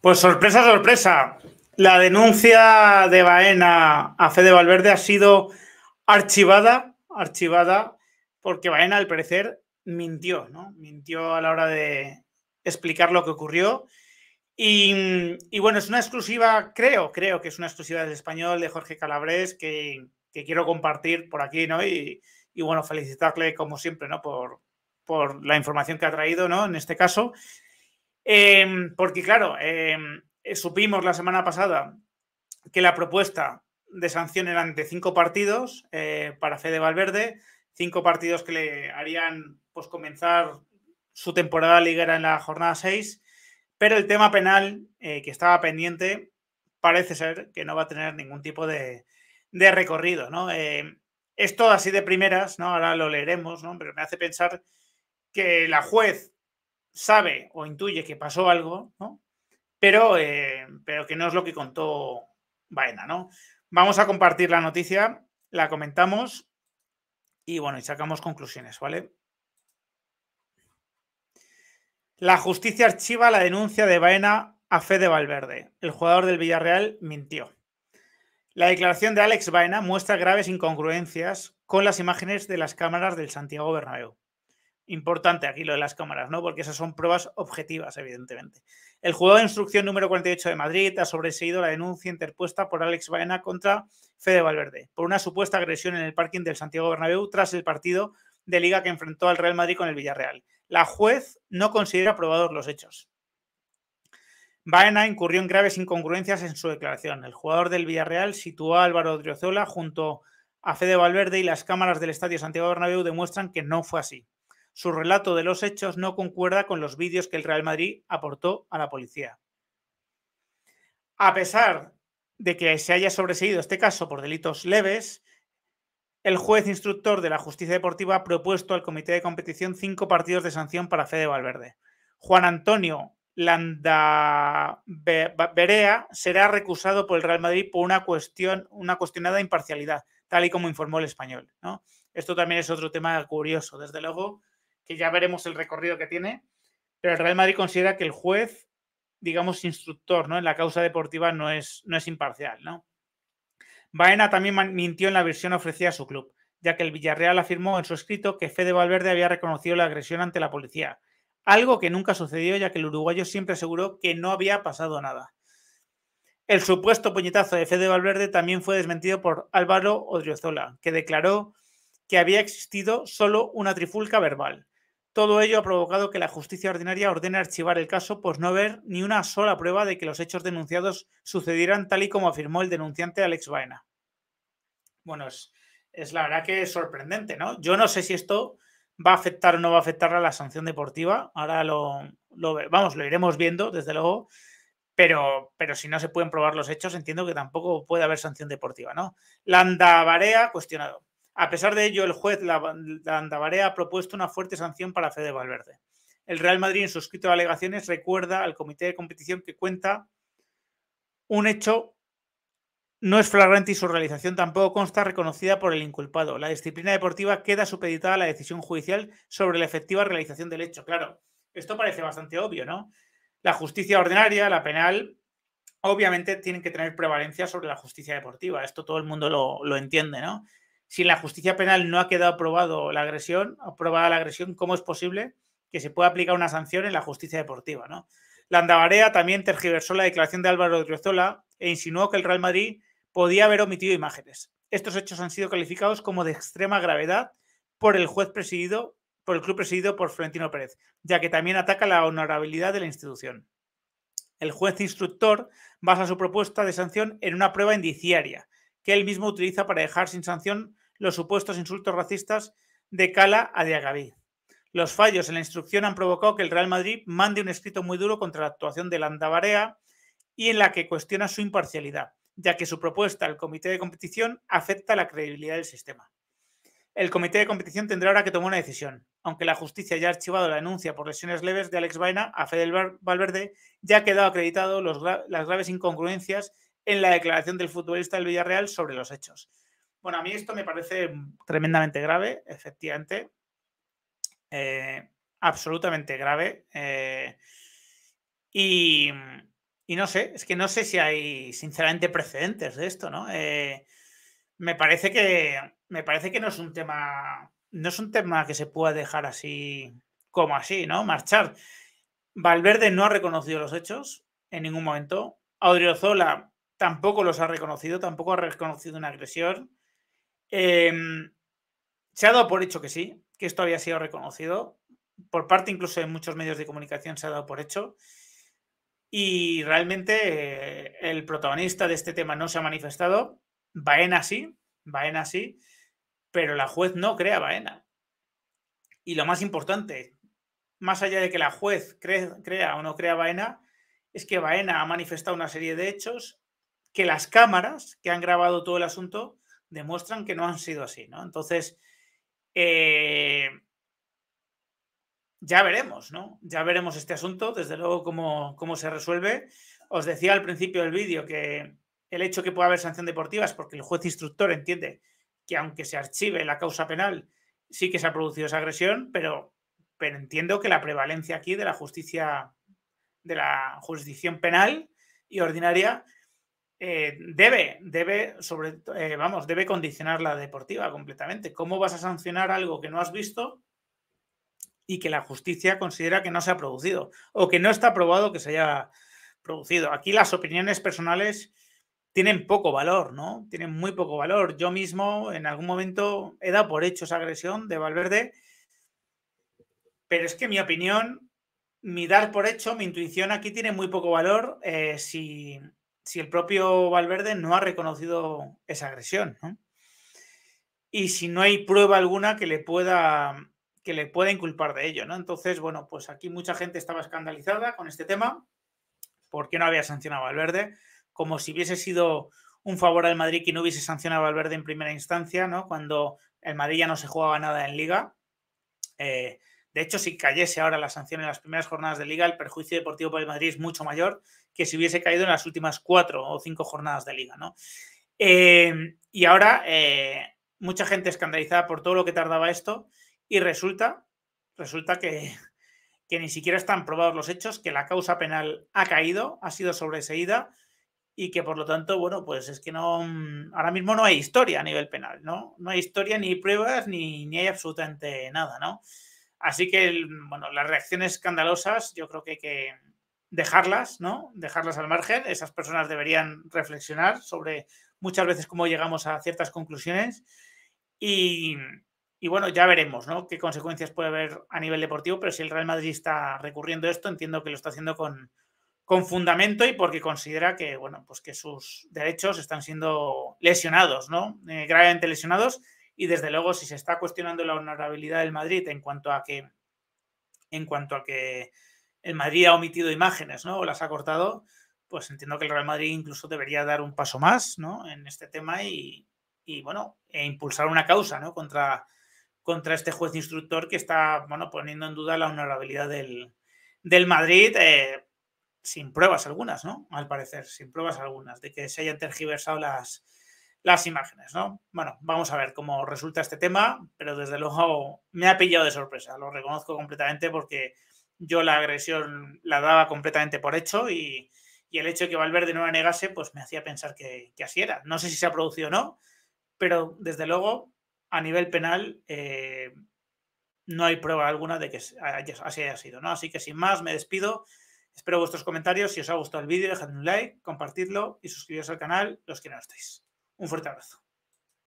Pues sorpresa, sorpresa. La denuncia de Baena a Fede Valverde ha sido archivada, archivada, porque Baena, al parecer, mintió, ¿no? Mintió a la hora de explicar lo que ocurrió. Y, bueno, es una exclusiva, creo, creo que es una exclusiva del español de Jorge Calabrés que, quiero compartir por aquí, ¿no? Y, bueno, felicitarle como siempre, ¿no? Por, por la información que ha traído, ¿no? En este caso. Em, porque, claro, em, eh, supimos la semana pasada que la propuesta de sanción era de cinco partidos eh, para Fede Valverde, cinco partidos que le harían pues, comenzar su temporada liguera en la jornada 6, pero el tema penal eh, que estaba pendiente parece ser que no va a tener ningún tipo de, recorrido. ¿no? Em, esto así de primeras, ¿no? ahora lo leeremos, ¿no? pero me hace pensar que la juez sabe o intuye que pasó algo, pero, eh, pero que no es lo que contó Baena. ¿no? Vamos a compartir la noticia, la comentamos y bueno, y sacamos conclusiones, ¿vale? La justicia archiva la denuncia de Baena a Fede Valverde. El jugador del Villarreal mintió. La declaración de Alex Baena muestra graves incongruencias con las imágenes de las cámaras del Santiago Bernabéu importante aquí lo de las cámaras, ¿no? Porque esas son pruebas objetivas, evidentemente. El jugador de instrucción número 48 de Madrid ha sobreseído la denuncia interpuesta por Alex Baena contra Fede Valverde por una supuesta agresión en el parking del Santiago Bernabéu tras el partido de liga que enfrentó al Real Madrid con el Villarreal. La juez no considera probados los hechos. Baena incurrió en graves incongruencias en su declaración. El jugador del Villarreal situó a Álvaro Driozola junto a Fede Valverde y las cámaras del Estadio Santiago Bernabéu demuestran que no fue así su relato de los hechos no concuerda con los vídeos que el Real Madrid aportó a la policía. A pesar de que se haya sobreseído este caso por delitos leves, el juez instructor de la justicia deportiva ha propuesto al comité de competición cinco partidos de sanción para Fede Valverde. Juan Antonio Landa Berea será recusado por el Real Madrid por una cuestión, una cuestionada imparcialidad, tal y como informó el español. Esto también es otro tema curioso, desde luego, que ya veremos el recorrido que tiene, pero el Real Madrid considera que el juez, digamos, instructor, ¿no? En la causa deportiva no es, no es imparcial, ¿no? Baena también mintió en la versión ofrecida a su club, ya que el Villarreal afirmó en su escrito que Fede Valverde había reconocido la agresión ante la policía, algo que nunca sucedió ya que el uruguayo siempre aseguró que no había pasado nada. El supuesto puñetazo de Fede Valverde también fue desmentido por Álvaro Odriozola, que declaró que había existido solo una trifulca verbal, todo ello ha provocado que la justicia ordinaria ordene archivar el caso, pues no haber ni una sola prueba de que los hechos denunciados sucedieran tal y como afirmó el denunciante Alex Baena. Bueno, es, la verdad que es sorprendente, ¿no? Yo no sé si esto va a afectar o no va a afectar a la sanción deportiva. Ahora lo, vamos, lo iremos viendo, desde luego. Pero, pero, si no se pueden probar los hechos, entiendo que tampoco puede haber sanción deportiva, ¿no? Landa Barea, cuestionado. A pesar de ello, el juez landabarea ha propuesto una fuerte sanción para Fede Valverde. El Real Madrid, en suscrito de alegaciones, recuerda al comité de competición que cuenta un hecho no es flagrante y su realización tampoco consta reconocida por el inculpado. La disciplina deportiva queda supeditada a la decisión judicial sobre la efectiva realización del hecho. Claro, esto parece bastante obvio, ¿no? La justicia ordinaria, la penal, obviamente tienen que tener prevalencia sobre la justicia deportiva. Esto todo el mundo lo, lo entiende, ¿no? si en la justicia penal no ha quedado aprobado la agresión, aprobada la agresión, ¿cómo es posible que se pueda aplicar una sanción en la justicia deportiva? ¿no? andabarea también tergiversó la declaración de Álvaro de e insinuó que el Real Madrid podía haber omitido imágenes. Estos hechos han sido calificados como de extrema gravedad por el juez presidido, por el club presidido por Florentino Pérez, ya que también ataca la honorabilidad de la institución. El juez instructor basa su propuesta de sanción en una prueba indiciaria, que él mismo utiliza para dejar sin sanción los supuestos insultos racistas de Cala a Diagaví. Los fallos en la instrucción han provocado que el Real Madrid mande un escrito muy duro contra la actuación de andabarea y en la que cuestiona su imparcialidad, ya que su propuesta al comité de competición afecta la credibilidad del sistema. El comité de competición tendrá ahora que tomar una decisión, aunque la justicia ya ha archivado la denuncia por lesiones leves de Alex Vaina a Fede Valverde, ya ha quedado acreditado las graves incongruencias en la declaración del futbolista del Villarreal sobre los hechos. Bueno, a mí esto me parece tremendamente grave, efectivamente. Eh, absolutamente grave. Eh, y, no sé, es que no sé si hay, sinceramente, precedentes de esto, ¿no? Eh, me parece que. Me parece que no es un tema. No es un tema que se pueda dejar así como así, ¿no? Marchar. Valverde no ha reconocido los hechos en ningún momento. Audriozola tampoco los ha reconocido, tampoco ha reconocido una agresión. Em, se ha dado por hecho que sí, que esto había sido reconocido. Por parte incluso de muchos medios de comunicación se ha dado por hecho. Y realmente eh, el protagonista de este tema no se ha manifestado. Baena sí, Baena sí, pero la juez no crea Baena. Y lo más importante, más allá de que la juez crea o no crea Baena, es que Baena ha manifestado una serie de hechos que las cámaras que han grabado todo el asunto demuestran que no han sido así, ¿no? Entonces, eh, ya veremos, ¿no? Ya veremos este asunto, desde luego, cómo, se resuelve. Os decía al principio del vídeo que el hecho que pueda haber sanción deportiva es porque el juez instructor entiende que aunque se archive la causa penal, sí que se ha producido esa agresión, pero, pero entiendo que la prevalencia aquí de la justicia, de la jurisdicción penal y ordinaria eh, debe, debe, sobre, eh, vamos, debe condicionar la deportiva completamente. ¿Cómo vas a sancionar algo que no has visto y que la justicia considera que no se ha producido o que no está probado que se haya producido? Aquí las opiniones personales tienen poco valor, ¿no? Tienen muy poco valor. Yo mismo en algún momento he dado por hecho esa agresión de Valverde, pero es que mi opinión, mi dar por hecho, mi intuición aquí tiene muy poco valor eh, si si el propio Valverde no ha reconocido esa agresión. ¿no? Y si no hay prueba alguna que le pueda que le inculpar de ello, ¿no? Entonces, bueno, pues aquí mucha gente estaba escandalizada con este tema, porque no había sancionado a Valverde, como si hubiese sido un favor al Madrid que no hubiese sancionado a Valverde en primera instancia, ¿no? Cuando el Madrid ya no se jugaba nada en Liga. Eh, de hecho, si cayese ahora la sanción en las primeras jornadas de Liga, el perjuicio deportivo para el Madrid es mucho mayor que si hubiese caído en las últimas cuatro o cinco jornadas de liga, ¿no? Eh, y ahora eh, mucha gente escandalizada por todo lo que tardaba esto y resulta, resulta que, ni siquiera están probados los hechos, que la causa penal ha caído, ha sido sobreseída y que por lo tanto, bueno, pues es que no, mm, ahora mismo no hay historia a nivel penal, ¿no? No hay historia ni pruebas ni, hay absolutamente nada, ¿no? Así que, bueno, las reacciones escandalosas yo creo que que, dejarlas, ¿no? Dejarlas al margen. Esas personas deberían reflexionar sobre muchas veces cómo llegamos a ciertas conclusiones. Y, bueno, ya veremos, ¿no? Qué consecuencias puede haber a nivel deportivo, pero si el Real Madrid está recurriendo a esto, entiendo que lo está haciendo con, fundamento y porque considera que, bueno, pues que sus derechos están siendo lesionados, ¿no? Eh, gravemente lesionados. Y desde luego, si se está cuestionando la honorabilidad del Madrid en cuanto a que, en cuanto a que el Madrid ha omitido imágenes, ¿no? O las ha cortado, pues entiendo que el Real Madrid incluso debería dar un paso más, ¿no? En este tema y, bueno, e impulsar una causa, ¿no? Contra, contra este juez instructor que está, bueno, poniendo en duda la honorabilidad del, Madrid, eh, sin pruebas algunas, ¿no? Al parecer, sin pruebas algunas, de que se hayan tergiversado las, las imágenes, ¿no? Bueno, vamos a ver cómo resulta este tema, pero desde luego me ha pillado de sorpresa, lo reconozco completamente porque yo la agresión la daba completamente por hecho y, el hecho de que Valverde no la negase, pues me hacía pensar que, así era. No sé si se ha producido o no, pero desde luego, a nivel penal, eh, no hay prueba alguna de que así haya sido. ¿no? Así que sin más, me despido. Espero vuestros comentarios. Si os ha gustado el vídeo, dejadme un like, compartidlo y suscribiros al canal los que no estáis. Un fuerte abrazo.